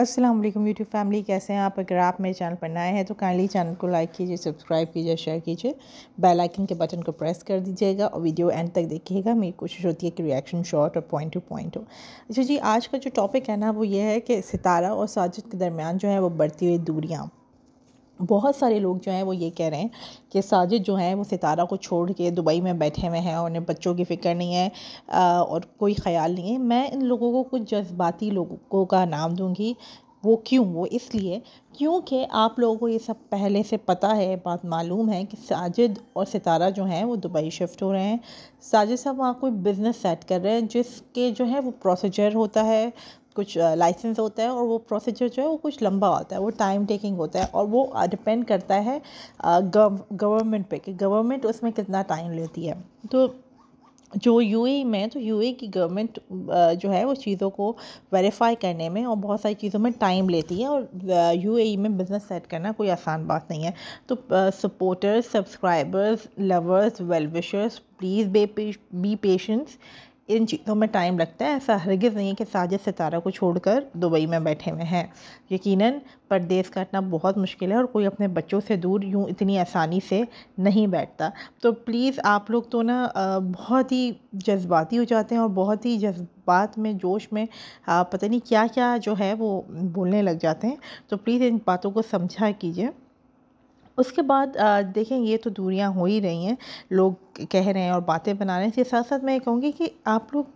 अस्सलाम वालेकुम YouTube family कैसे हैं आप अगर आप मेरे चैनल पर नए हैं तो काइंडली चैनल को लाइक कीजिए सब्सक्राइब कीजिए शेयर कीजिए बेल आइकन के बटन को प्रेस कर दीजिएगा और वीडियो एंड तक देखिएगा मेरी कोशिश होती है कि रिएक्शन शॉर्ट और पॉइंट टू पॉइंट हो अच्छा जी आज का जो टॉपिक है ना वो ये है कि सितारा और साजिद के दरमियान जो है वो बढ़ती हुई दूरियाँ बहुत सारे लोग जो हैं वो ये कह रहे हैं कि साजिद जो हैं वो सितारा को छोड़ के दुबई में बैठे हुए हैं और उन्हें बच्चों की फ़िक्र नहीं है और कोई ख्याल नहीं है मैं इन लोगों को कुछ जज्बाती लोगों का नाम दूंगी वो क्यों वो इसलिए क्योंकि आप लोगों को ये सब पहले से पता है बात मालूम है कि साजिद और सितारा जो हैं वो दुबई शिफ्ट हो रहे हैं साजिद साहब वहाँ कोई बिज़नेस सेट कर रहे हैं जिसके जो है वो प्रोसीजर होता है कुछ लाइसेंस होता है और वो प्रोसीजर जो है वो कुछ लंबा होता है वो टाइम टेकिंग होता है और वो डिपेंड करता है गवर्नमेंट पे कि गवर्नमेंट उसमें कितना टाइम लेती है तो जो यू e में तो यू e की गवर्नमेंट जो है वो चीज़ों को वेरीफाई करने में और बहुत सारी चीज़ों में टाइम लेती है और यूएई e में बिज़नेस सेट करना कोई आसान बात नहीं है तो supporters subscribers lovers well-wishers please be be patience इन चीज़ों में टाइम लगता है ऐसा हरगिज़ नहीं है कि साजिद सितारा को छोड़कर दुबई में बैठे हुए हैं यकीनन परदेस काटना बहुत मुश्किल है और कोई अपने बच्चों से दूर यूँ इतनी आसानी से नहीं बैठता तो प्लीज़ आप लोग तो ना बहुत ही जज्बाती हो जाते हैं और बहुत ही जज्बात में जोश में पता नहीं क्या क्या जो है वो बोलने लग जाते हैं तो प्लीज़ इन बातों को समझा कीजिए उसके बाद देखें ये तो दूरियां हो ही रही हैं लोग कह रहे हैं और बातें बना रहे हैं इसके साथ साथ मैं ये कहूँगी कि आप लोग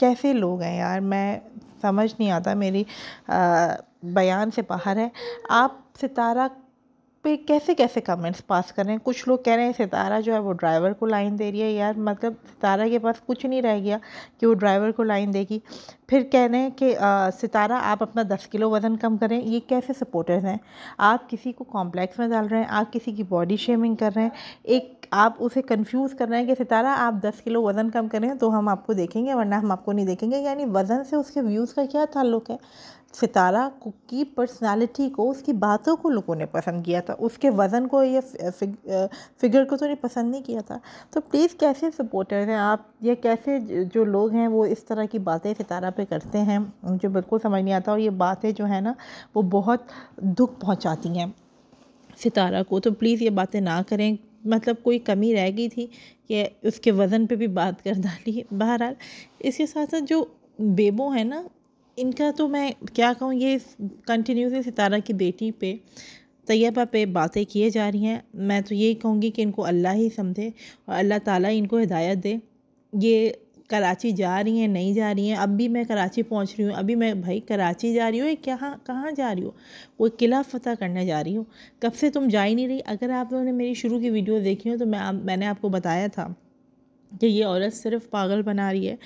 कैसे लोग हैं यार मैं समझ नहीं आता मेरी आ, बयान से बाहर है आप सितारा पे कैसे कैसे कमेंट्स पास कर रहे हैं कुछ लोग कह रहे हैं सितारा जो है वो ड्राइवर को लाइन दे रही है यार मतलब सितारा के पास कुछ नहीं रह गया कि वो ड्राइवर को लाइन देगी फिर कह रहे हैं कि सितारा आप अपना दस किलो वज़न कम करें ये कैसे सपोर्टर्स हैं आप किसी को कॉम्प्लेक्स में डाल रहे हैं आप किसी की बॉडी शेमिंग कर रहे हैं एक आप उसे कंफ्यूज कर रहे हैं कि सितारा आप दस किलो वज़न कम करें तो हम आपको देखेंगे वरना हम आपको नहीं देखेंगे यानी वज़न से उसके व्यूज़ का क्या ताल्लुक है सितारा की पर्सनालिटी को उसकी बातों को लोगों ने पसंद किया था उसके वज़न को या फिग, फिगर को तो नहीं पसंद नहीं किया था तो प्लीज़ कैसे सपोर्टर हैं आप या कैसे जो लोग हैं वो इस तरह की बातें सितारा पे करते हैं मुझे बिल्कुल समझ नहीं आता और ये बातें जो है ना वो बहुत दुख पहुँचाती हैं सितारा को तो प्लीज़ ये बातें ना करें मतलब कोई कमी रह गई थी कि उसके वज़न पे भी बात कर डाली बहरहाल इसके साथ साथ जो बेबो है ना इनका तो मैं क्या कहूँ ये कंटिन्यूसली सितारा की बेटी पे तैयबा पे बातें किए जा रही हैं मैं तो यही कहूँगी कि इनको अल्लाह ही समझे और अल्लाह ताला इनको हिदायत दे ये कराची जा रही हैं नहीं जा रही हैं अब भी मैं कराची पहुंच रही हूँ अभी मैं भाई कराची जा रही हूँ क्या कहाँ जा रही हो कोई किला फतह करने जा रही हूं कब से तुम जा ही नहीं रही अगर आप लोगों ने मेरी शुरू की वीडियो देखी हो तो मैं मैंने आपको बताया था कि ये औरत सिर्फ पागल बना रही है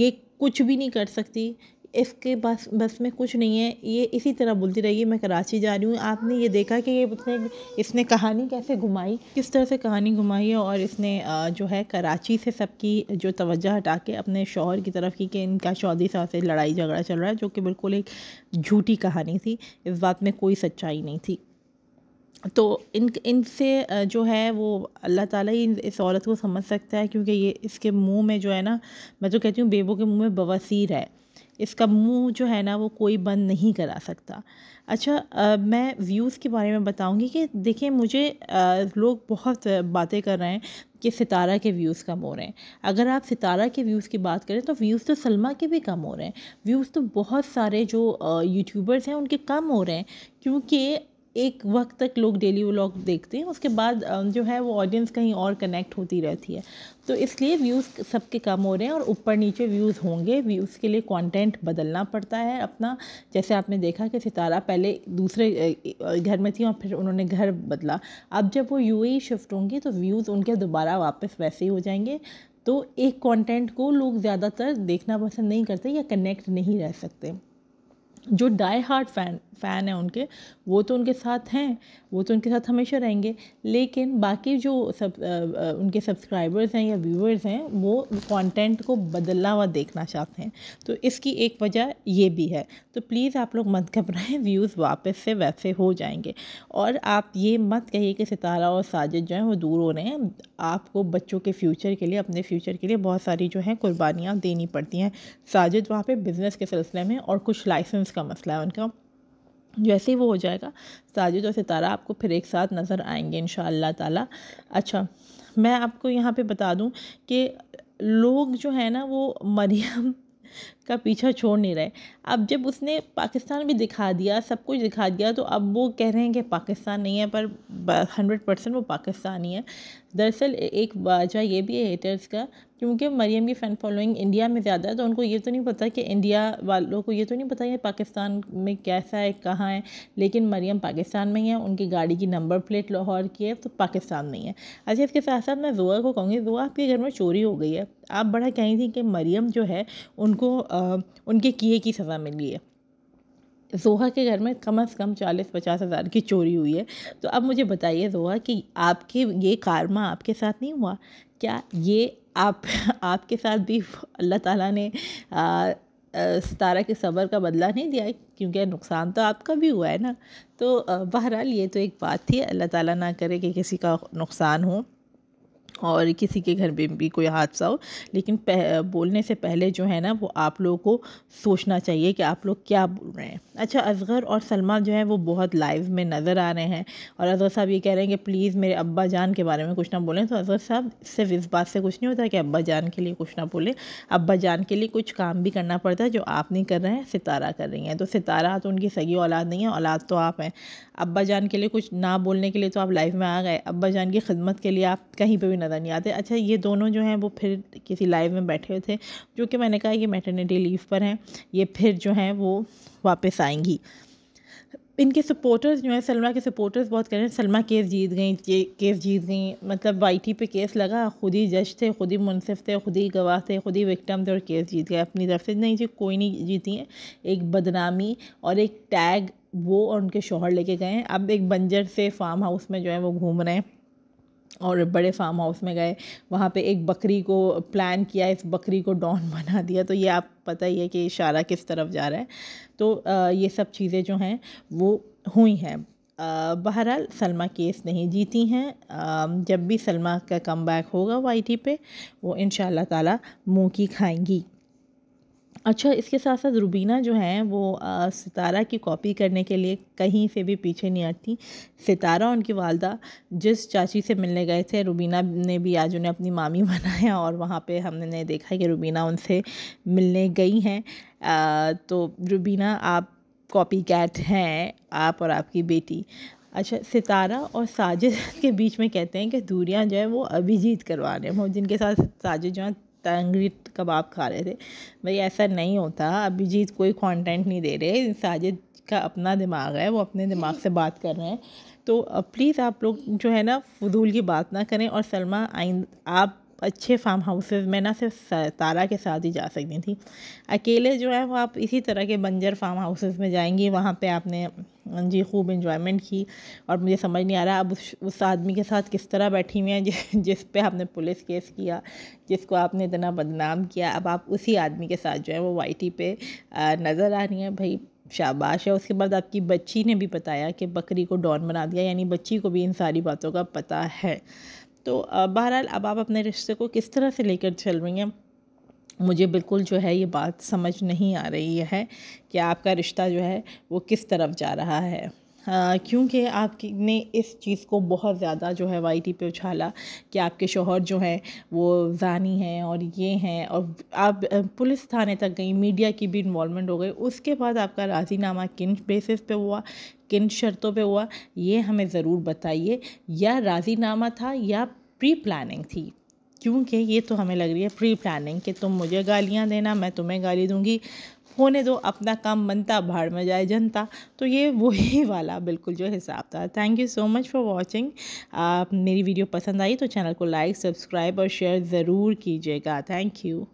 ये कुछ भी नहीं कर सकती इसके बस बस में कुछ नहीं है ये इसी तरह बोलती रही है मैं कराची जा रही हूँ आपने ये देखा कि ये उसने इसने कहानी कैसे घुमाई किस तरह से कहानी घुमाई है और इसने जो है कराची से सबकी जो तवज्जो हटा के अपने शौहर की तरफ की कि इनका चौधरी साहब से लड़ाई झगड़ा चल रहा है जो कि बिल्कुल एक झूठी कहानी थी इस बात में कोई सच्चाई नहीं थी तो इन इनसे जो है वो अल्लाह ताला ही इस औरत को समझ सकता है क्योंकि ये इसके मुंह में जो है ना मैं तो कहती हूँ बेबो के मुंह में बवासीर है इसका मुंह जो है ना वो कोई बंद नहीं करा सकता अच्छा आ, मैं व्यूज़ के बारे में बताऊंगी कि देखिए मुझे आ, लोग बहुत बातें कर रहे हैं कि सितारा के व्यूज़ कम हो रहे हैं अगर आप सितारा के व्यूज़ की बात करें तो व्यूज़ तो सलमा के भी कम हो रहे हैं व्यूज़ तो बहुत सारे जो यूट्यूबर्स हैं उनके कम हो रहे हैं क्योंकि एक वक्त तक लोग डेली व्लॉग देखते हैं उसके बाद जो है वो ऑडियंस कहीं और कनेक्ट होती रहती है तो इसलिए व्यूज़ सबके कम हो रहे हैं और ऊपर नीचे व्यूज़ होंगे व्यूज़ के लिए कंटेंट बदलना पड़ता है अपना जैसे आपने देखा कि सितारा पहले दूसरे घर में थी और फिर उन्होंने घर बदला अब जब वो यू शिफ्ट होंगी तो व्यूज़ उनके दोबारा वापस वैसे ही हो जाएंगे तो एक कंटेंट को लोग ज़्यादातर देखना पसंद नहीं करते या कनेक्ट नहीं रह सकते जो डाई हार्ट फैन फ़ैन हैं उनके वो तो उनके साथ हैं वो तो उनके साथ हमेशा रहेंगे लेकिन बाकी जो सब आ, उनके सब्सक्राइबर्स हैं या व्यूअर्स हैं वो कंटेंट को बदलना हुआ देखना चाहते हैं तो इसकी एक वजह ये भी है तो प्लीज़ आप लोग मत घबराएं व्यूज़ वापस से वैसे हो जाएंगे और आप ये मत कहिए कि सितारा और साजिद जो हैं वो दूर हो रहे हैं आपको बच्चों के फ्यूचर के लिए अपने फ्यूचर के लिए बहुत सारी जो है कुर्बानियाँ देनी पड़ती हैं साजिद वहाँ पर बिज़नेस के सिलसिले में और कुछ लाइसेंस का मसला है उनका जैसे ही वो हो जाएगा साजिद और सितारा आपको फिर एक साथ नज़र आएंगे इन ताला अच्छा मैं आपको यहाँ पे बता दूँ कि लोग जो है ना वो मरियम का पीछा छोड़ नहीं रहे अब जब उसने पाकिस्तान भी दिखा दिया सब कुछ दिखा दिया तो अब वो कह रहे हैं कि पाकिस्तान नहीं है पर हंड्रेड परसेंट वो पाकिस्तानी है दरअसल एक वजह ये भी है हेटर्स का क्योंकि मरीम की फ़ैन फॉलोइंग इंडिया में ज़्यादा है तो उनको ये तो नहीं पता कि इंडिया वालों को ये तो नहीं पता कि पाकिस्तान में कैसा है कहाँ है लेकिन मरीम पाकिस्तान में ही है उनकी गाड़ी की नंबर प्लेट लाहौर की है तो पाकिस्तान में ही है अच्छा इसके साथ साथ मैं जुआ को कहूँगी जुआ आपके घर में चोरी हो गई है आप बड़ा कहीं थी कि मरीम जो है उनको उनके किए की सज़ा मिली है जोहा के घर में कम से कम चालीस पचास हज़ार की चोरी हुई है तो अब मुझे बताइए जोहा कि आपके ये कारमा आपके साथ नहीं हुआ क्या ये आप आपके साथ भी अल्लाह ताला ने आ, सितारा के सबर का बदला नहीं दिया क्योंकि नुकसान तो आपका भी हुआ है ना तो बहरहाल ये तो एक बात थी अल्लाह ताला ना करे कि किसी का नुकसान हो और किसी के घर में भी कोई हादसा हो लेकिन बोलने से पहले जो है ना वो आप लोगों को सोचना चाहिए कि आप लोग क्या बोल रहे हैं अच्छा असगर और सलमा जो है वो बहुत लाइव में नज़र आ रहे हैं और असगर साहब ये कह रहे हैं कि प्लीज़ मेरे अब्बा जान के बारे में कुछ ना बोलें तो असगर साहब सिर्फ इस बात से कुछ नहीं होता कि अब्बा जान के लिए कुछ ना बोलें अब्बा जान के लिए कुछ काम भी करना पड़ता है जो आप नहीं कर रहे हैं सितारा कर रही हैं तो सितारा तो उनकी सगी औलाद नहीं है औलाद तो आप हैं अब्बा जान के लिए कुछ ना बोलने के लिए तो आप लाइफ में आ गए अब्बा जान की खिदमत के लिए आप कहीं पर भी ज़्यादा नहीं आते अच्छा ये दोनों जो हैं वो फिर किसी लाइव में बैठे हुए थे जो कि मैंने कहा ये मेटर्निटी लीव पर हैं ये फिर जो हैं वो वापस आएंगी इनके सपोर्टर्स जो हैं सलमा के सपोर्टर्स बहुत कह रहे हैं सलमा केस जीत गई केस जीत गई मतलब वाई पे केस लगा खुद ही जज थे खुद ही मुनसिफ थे खुद ही गवाह थे खुद ही विक्टम थे और केस जीत गए अपनी तरफ से नहीं जी कोई नहीं जीती हैं एक बदनामी और एक टैग वो और उनके शोहर लेके गए हैं अब एक बंजर से फार्म हाउस में जो है वो घूम रहे हैं और बड़े फार्म हाउस में गए वहाँ पे एक बकरी को प्लान किया इस बकरी को डॉन बना दिया तो ये आप पता ही है कि इशारा किस तरफ जा रहा है तो ये सब चीज़ें जो हैं वो हुई हैं बहरहाल सलमा केस नहीं जीती हैं जब भी सलमा का कम बैक होगा वाई टी पे वो इन ताला मुँह की खाएंगी अच्छा इसके साथ साथ रुबीना जो हैं वो सितारा की कॉपी करने के लिए कहीं से भी पीछे नहीं हटती सितारा उनकी वालदा जिस चाची से मिलने गए थे रुबीना ने भी आज उन्हें अपनी मामी बनाया और वहाँ पे हमने देखा कि रुबीना उनसे मिलने गई हैं तो रुबीना आप कॉपी कैट हैं आप और आपकी बेटी अच्छा सितारा और साजिद के बीच में कहते हैं कि दूरियां जो है वो अभिजीत करवा रहे हैं जिनके साथ साजिद जो है तंगी कबाब खा रहे थे भाई ऐसा नहीं होता अभिजीत कोई कंटेंट नहीं दे रहे साजिद का अपना दिमाग है वो अपने दिमाग से बात कर रहे हैं तो प्लीज़ आप लोग जो है ना फजूल की बात ना करें और सलमा आई आप अच्छे फार्म हाउसेज में ना सिर्फ तारा के साथ ही जा सकती थी अकेले जो है वो आप इसी तरह के बंजर फार्म हाउसेस में जाएंगी वहाँ पे आपने हाँ जी खूब इन्जॉयमेंट की और मुझे समझ नहीं आ रहा अब उस उस आदमी के साथ किस तरह बैठी हुई हैं जि, जिस पे आपने पुलिस केस किया जिसको आपने इतना बदनाम किया अब आप उसी आदमी के साथ जो है वो वाई पे नज़र आ रही हैं भाई शाबाश है उसके बाद आपकी बच्ची ने भी बताया कि बकरी को डॉन बना दिया यानी बच्ची को भी इन सारी बातों का पता है तो बहरहाल अब आप अपने रिश्ते को किस तरह से लेकर चल रही हैं मुझे बिल्कुल जो है ये बात समझ नहीं आ रही है कि आपका रिश्ता जो है वो किस तरफ जा रहा है क्योंकि आपने इस चीज़ को बहुत ज़्यादा जो है वाई टी पे उछाला कि आपके शोहर जो हैं वो जानी हैं और ये हैं और आप पुलिस थाने तक गई मीडिया की भी इन्वॉलमेंट हो गई उसके बाद आपका राजीनामा किन बेसिस पे हुआ किन शर्तों पे हुआ ये हमें ज़रूर बताइए या राजीनामा था या प्री प्लानिंग थी क्योंकि ये तो हमें लग रही है प्री प्लानिंग कि तुम मुझे गालियाँ देना मैं तुम्हें गाली दूंगी होने दो अपना काम बनता भाड़ में जाए जनता तो ये वही वाला बिल्कुल जो हिसाब था thank you so much for watching मेरी वीडियो पसंद आई तो चैनल को लाइक सब्सक्राइब और शेयर ज़रूर कीजिएगा थैंक यू